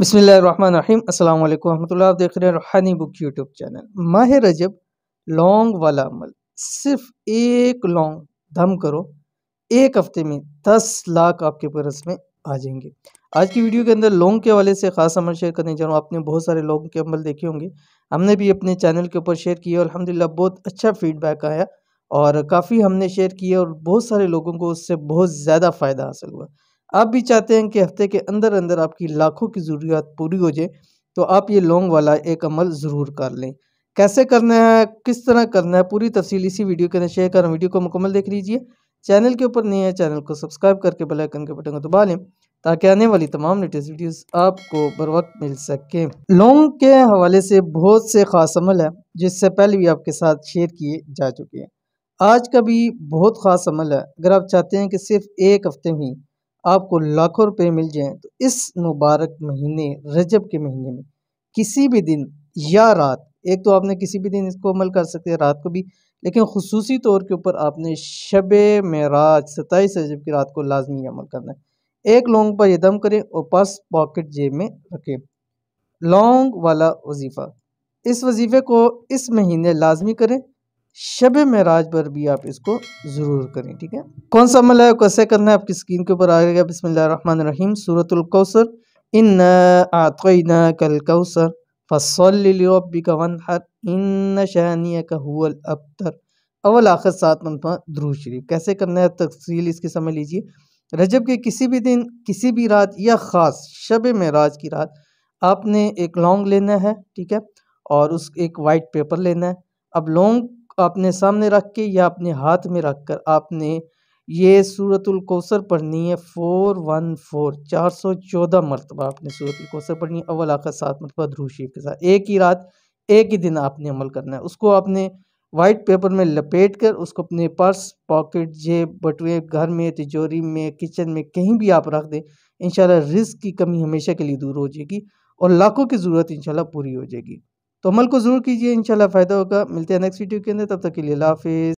बसमिल्ल रहीम आप देख रहे हैं रूहानी बुक यूट्यूब चैनल माह रजब लॉन्ग वाला अमल सिर्फ एक लॉन्ग दम करो एक हफ्ते में दस लाख आपके बरस में आ जाएंगे आज की वीडियो के अंदर लॉन्ग के हवाले से खास अमल शेयर करने जा रहा हूँ आपने बहुत सारे लॉन्ग के अमल देखे होंगे हमने भी अपने चैनल के ऊपर शेयर किया और अलहमदिल्ला बहुत अच्छा फीडबैक आया और काफ़ी हमने शेयर किया और बहुत सारे लोगों को उससे बहुत ज़्यादा फ़ायदा हासिल हुआ आप भी चाहते हैं कि हफ्ते के अंदर अंदर आपकी लाखों की जरूरत पूरी हो जाए तो आप ये लॉन्ग वाला एक अमल ज़रूर कर लें कैसे करना है किस तरह करना है पूरी तफसील इसी वीडियो के अंदर शेयर करें वीडियो को मुकम्मल देख लीजिए चैनल के ऊपर नहीं है चैनल को सब्सक्राइब करके बेल आइकन के बटन को दबा लें ताकि आने वाली तमाम लेटेस्ट वीडियोस आपको बर वक्त मिल सके लॉन्ग के हवाले से बहुत से ख़ास अमल है जिससे पहले भी आपके साथ शेयर किए जा चुके हैं आज का भी बहुत ख़ास अमल है अगर आप चाहते हैं कि सिर्फ एक हफ्ते में आपको लाखों रुपए मिल जाएं तो इस मुबारक महीने रजब के महीने में किसी भी दिन या रात एक तो आपने किसी भी दिन इसको अमल कर सकते हैं रात को भी लेकिन खसूसी तौर के ऊपर आपने शब मराज सताईस रजब की रात को लाजमी अमल करना है एक लौंग पर यह दम करें और पर्स पॉकेट जेब में रखें लौंग वाला वजीफ़ा इस वजीफ़े को इस महीने लाजमी करें शब महराज पर भी आप इसको ज़रूर करें ठीक है कौन सा अमल है कैसे करना है आपकी स्क्रीन के ऊपर आएगा बिसमिल्ल रहीम सूरतुल्कौसर इन आतना कल कौसर फ़सलबी वन हर इन शहानिया का हुल अबतर अवल आखिर सात मनफा ध्रुव शरीफ कैसे करना है तफसील इसकी समझ लीजिए रजब के किसी भी दिन किसी भी रात या ख़ास शब मराज की रात आपने एक लॉन्ग लेना है ठीक है और उस एक वाइट पेपर लेना है अब लॉन्ग अपने सामने रख के या अपने हाथ में रख कर आपने ये सूरतुल कौसर पढ़नी है फोर वन फोर चार सौ चौदह मरतबा आपने सूरतुल कौसर पढ़नी है अवल आखिर सात मरतबा ध्रुव के साथ एक ही रात एक ही दिन आपने अमल करना है उसको आपने वाइट पेपर में लपेट कर उसको अपने पर्स पॉकेट जेब बटुए घर में तिजोरी में किचन में कहीं भी आप रख दें इन रिस्क की कमी हमेशा के लिए दूर हो जाएगी और लाखों की ज़रूरत इंशाल्लाह पूरी हो जाएगी तो अमल को ज़रूर कीजिए इंशाल्लाह फ़ायदा होगा मिलते हैं नेक्स्ट वीडियो के अंदर तब तक के लिए हाफिज़